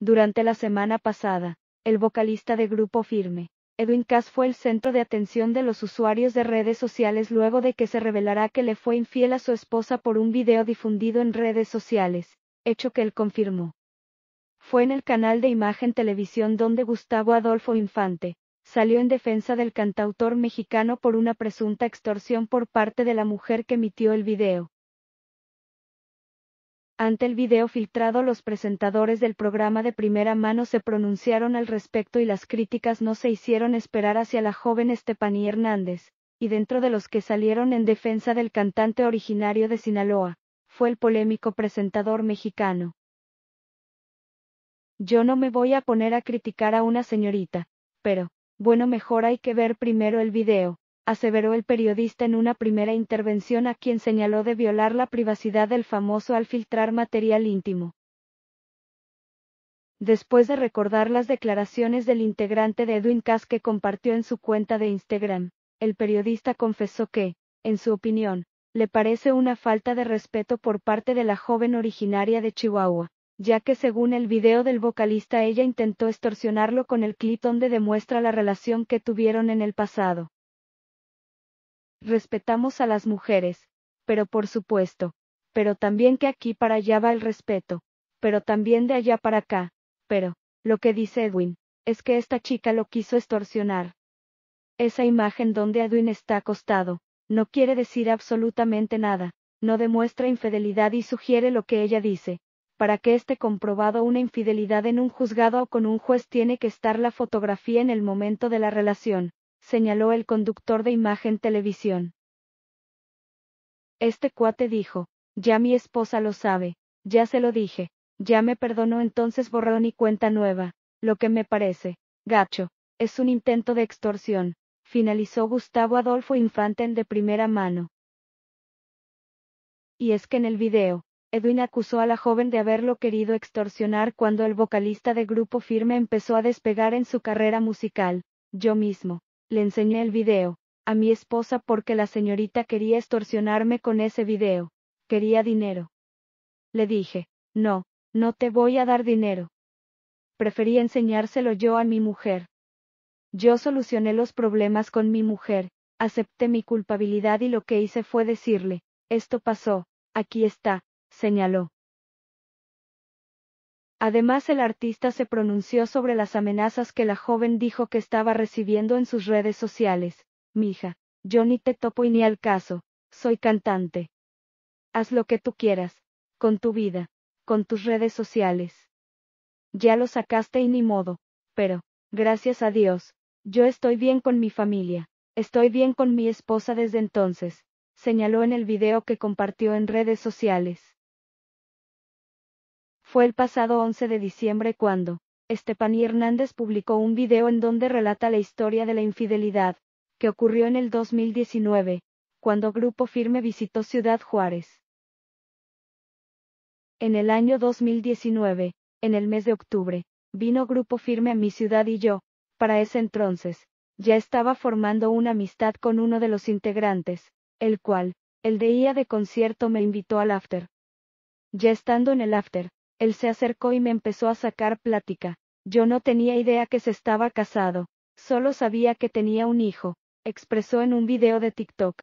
Durante la semana pasada, el vocalista de Grupo Firme, Edwin Cass fue el centro de atención de los usuarios de redes sociales luego de que se revelara que le fue infiel a su esposa por un video difundido en redes sociales, hecho que él confirmó. Fue en el canal de Imagen Televisión donde Gustavo Adolfo Infante, salió en defensa del cantautor mexicano por una presunta extorsión por parte de la mujer que emitió el video, ante el video filtrado los presentadores del programa de primera mano se pronunciaron al respecto y las críticas no se hicieron esperar hacia la joven Estepaní Hernández, y dentro de los que salieron en defensa del cantante originario de Sinaloa, fue el polémico presentador mexicano. Yo no me voy a poner a criticar a una señorita, pero, bueno mejor hay que ver primero el video, aseveró el periodista en una primera intervención a quien señaló de violar la privacidad del famoso al filtrar material íntimo. Después de recordar las declaraciones del integrante de Edwin Cass que compartió en su cuenta de Instagram, el periodista confesó que, en su opinión, le parece una falta de respeto por parte de la joven originaria de Chihuahua, ya que según el video del vocalista ella intentó extorsionarlo con el clip donde demuestra la relación que tuvieron en el pasado. Respetamos a las mujeres, pero por supuesto, pero también que aquí para allá va el respeto, pero también de allá para acá, pero, lo que dice Edwin, es que esta chica lo quiso extorsionar. Esa imagen donde Edwin está acostado, no quiere decir absolutamente nada, no demuestra infidelidad y sugiere lo que ella dice. Para que esté comprobado una infidelidad en un juzgado o con un juez tiene que estar la fotografía en el momento de la relación señaló el conductor de imagen televisión. Este cuate dijo, ya mi esposa lo sabe, ya se lo dije, ya me perdonó entonces borrón y cuenta nueva, lo que me parece, gacho, es un intento de extorsión, finalizó Gustavo Adolfo Infanten de primera mano. Y es que en el video, Edwin acusó a la joven de haberlo querido extorsionar cuando el vocalista de grupo firme empezó a despegar en su carrera musical, yo mismo, le enseñé el video, a mi esposa porque la señorita quería extorsionarme con ese video, quería dinero. Le dije, no, no te voy a dar dinero. Preferí enseñárselo yo a mi mujer. Yo solucioné los problemas con mi mujer, acepté mi culpabilidad y lo que hice fue decirle, esto pasó, aquí está, señaló. Además el artista se pronunció sobre las amenazas que la joven dijo que estaba recibiendo en sus redes sociales. Mija, yo ni te topo y ni al caso, soy cantante. Haz lo que tú quieras, con tu vida, con tus redes sociales. Ya lo sacaste y ni modo, pero, gracias a Dios, yo estoy bien con mi familia, estoy bien con mi esposa desde entonces, señaló en el video que compartió en redes sociales. Fue el pasado 11 de diciembre cuando, Estepani Hernández publicó un video en donde relata la historia de la infidelidad, que ocurrió en el 2019, cuando Grupo Firme visitó Ciudad Juárez. En el año 2019, en el mes de octubre, vino Grupo Firme a mi ciudad y yo, para ese entonces, ya estaba formando una amistad con uno de los integrantes, el cual, el día de concierto me invitó al after. Ya estando en el after, él se acercó y me empezó a sacar plática. Yo no tenía idea que se estaba casado, solo sabía que tenía un hijo, expresó en un video de TikTok.